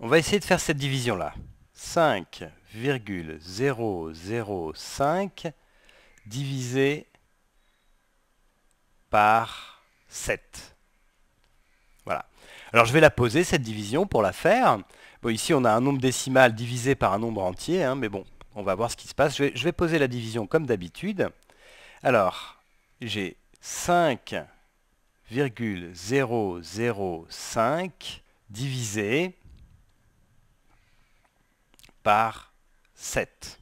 On va essayer de faire cette division-là. 5,005 divisé par 7. Voilà. Alors je vais la poser, cette division, pour la faire. ici on a un nombre décimal divisé par un nombre entier, hein, mais bon, on va voir ce qui se passe. Je vais, je vais poser la division comme d'habitude. Alors, j'ai 5,005 divisé par 7.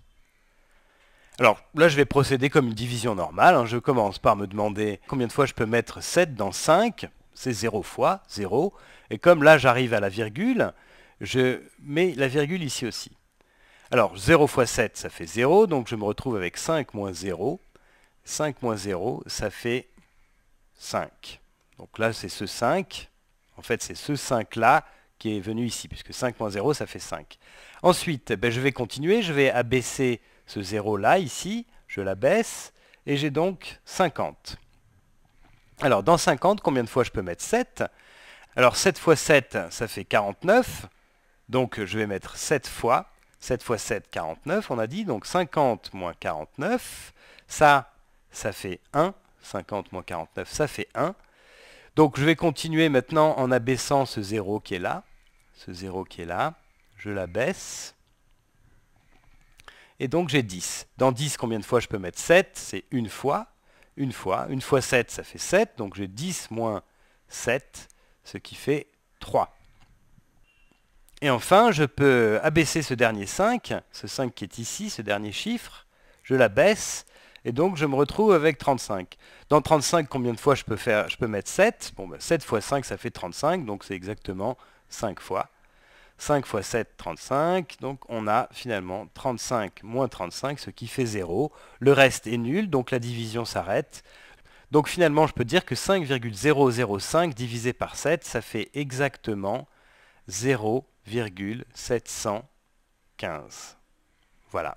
Alors là, je vais procéder comme une division normale. Hein. Je commence par me demander combien de fois je peux mettre 7 dans 5. C'est 0 fois 0. Et comme là, j'arrive à la virgule, je mets la virgule ici aussi. Alors 0 fois 7, ça fait 0. Donc je me retrouve avec 5 moins 0. 5 moins 0, ça fait 5. Donc là, c'est ce 5. En fait, c'est ce 5-là qui est venu ici, puisque 5.0, ça fait 5. Ensuite, ben, je vais continuer, je vais abaisser ce 0-là, ici, je l'abaisse, et j'ai donc 50. Alors, dans 50, combien de fois je peux mettre 7 Alors, 7 fois 7, ça fait 49, donc je vais mettre 7 fois, 7 fois 7, 49, on a dit, donc 50 moins 49, ça, ça fait 1, 50 moins 49, ça fait 1. Donc je vais continuer maintenant en abaissant ce 0 qui est là ce 0 qui est là, je la baisse. Et donc j'ai 10. Dans 10, combien de fois je peux mettre 7 C'est une fois, une fois. Une fois 7, ça fait 7. Donc j'ai 10 moins 7, ce qui fait 3. Et enfin, je peux abaisser ce dernier 5, ce 5 qui est ici, ce dernier chiffre. Je la baisse, et donc je me retrouve avec 35. Dans 35, combien de fois je peux, faire, je peux mettre 7 Bon, ben, 7 fois 5, ça fait 35, donc c'est exactement 5 fois. 5 fois 7, 35. Donc on a finalement 35 moins 35, ce qui fait 0. Le reste est nul, donc la division s'arrête. Donc finalement, je peux dire que 5,005 divisé par 7, ça fait exactement 0,715. Voilà.